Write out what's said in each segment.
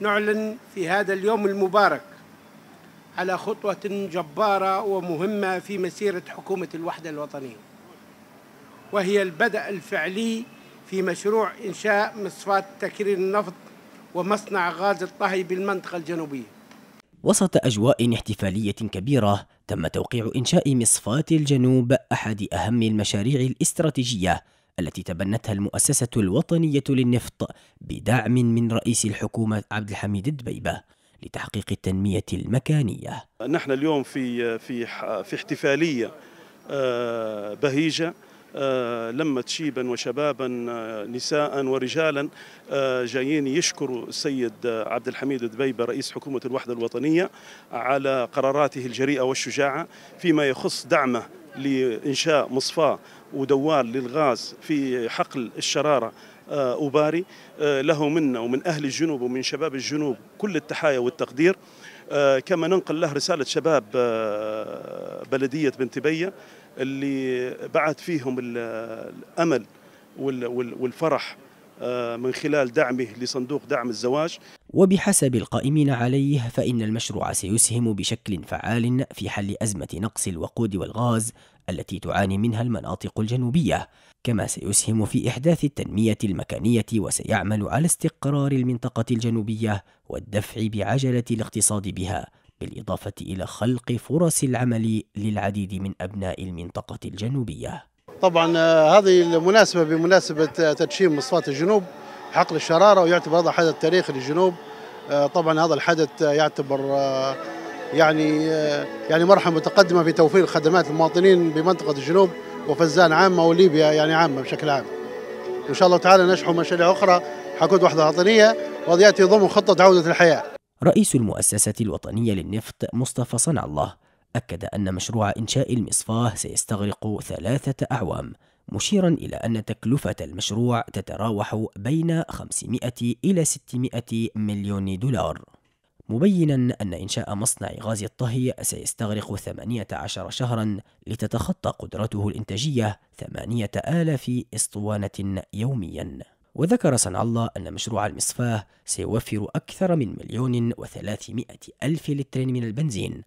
نعلن في هذا اليوم المبارك على خطوة جبارة ومهمة في مسيرة حكومة الوحدة الوطنية وهي البدء الفعلي في مشروع إنشاء مصفاة تكرير النفط ومصنع غاز الطهي بالمنطقة الجنوبية وسط أجواء احتفالية كبيرة تم توقيع إنشاء مصفاة الجنوب أحد أهم المشاريع الاستراتيجية التي تبنتها المؤسسة الوطنية للنفط بدعم من رئيس الحكومة عبد الحميد الدبيبة لتحقيق التنمية المكانية. نحن اليوم في في في احتفالية آه، بهيجة آه، لمت شيبا وشبابا آه، نساء ورجالا جايين يشكروا السيد عبد الحميد الدبيبه رئيس حكومه الوحده الوطنيه على قراراته الجريئه والشجاعه فيما يخص دعمه لإنشاء مصفاة ودوار للغاز في حقل الشرارة آه، أوباري آه، له منا ومن أهل الجنوب ومن شباب الجنوب كل التحايا والتقدير آه، كما ننقل له رسالة شباب بلدية بنت تبية اللي بعث فيهم الأمل والفرح من خلال دعمه لصندوق دعم الزواج وبحسب القائمين عليه فإن المشروع سيسهم بشكل فعال في حل أزمة نقص الوقود والغاز التي تعاني منها المناطق الجنوبية، كما سيسهم في إحداث التنمية المكانية وسيعمل على استقرار المنطقة الجنوبية والدفع بعجلة الاقتصاد بها، بالإضافة إلى خلق فرص العمل للعديد من أبناء المنطقة الجنوبية. طبعا آه، هذه المناسبة بمناسبة آه، تدشين مصفات الجنوب حقل الشراره ويعتبر هذا حدث تاريخي للجنوب آه، طبعا هذا الحدث يعتبر آه، يعني آه، يعني مرحله متقدمه في توفير خدمات المواطنين بمنطقه الجنوب وفزان عامه وليبيا يعني عامه بشكل عام. وان شاء الله تعالى نشحوا مشاريع اخرى حكود وحده وطنيه وياتي ضمن خطه عوده الحياه. رئيس المؤسسه الوطنيه للنفط مصطفى صنع الله اكد ان مشروع انشاء المصفاه سيستغرق ثلاثه اعوام. مشيرا إلى أن تكلفة المشروع تتراوح بين 500 إلى 600 مليون دولار مبينا أن إنشاء مصنع غاز الطهي سيستغرق 18 شهرا لتتخطى قدرته الإنتاجية 8000 إسطوانة يوميا وذكر صنع الله أن مشروع المصفاة سيوفر أكثر من مليون وثلاثمائة ألف لتر من البنزين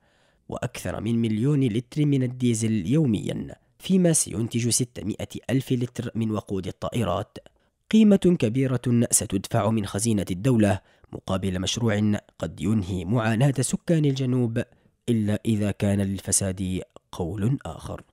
وأكثر من مليون لتر من الديزل يومياً فيما سينتج 600 ألف لتر من وقود الطائرات قيمة كبيرة ستدفع من خزينة الدولة مقابل مشروع قد ينهي معاناة سكان الجنوب إلا إذا كان للفساد قول آخر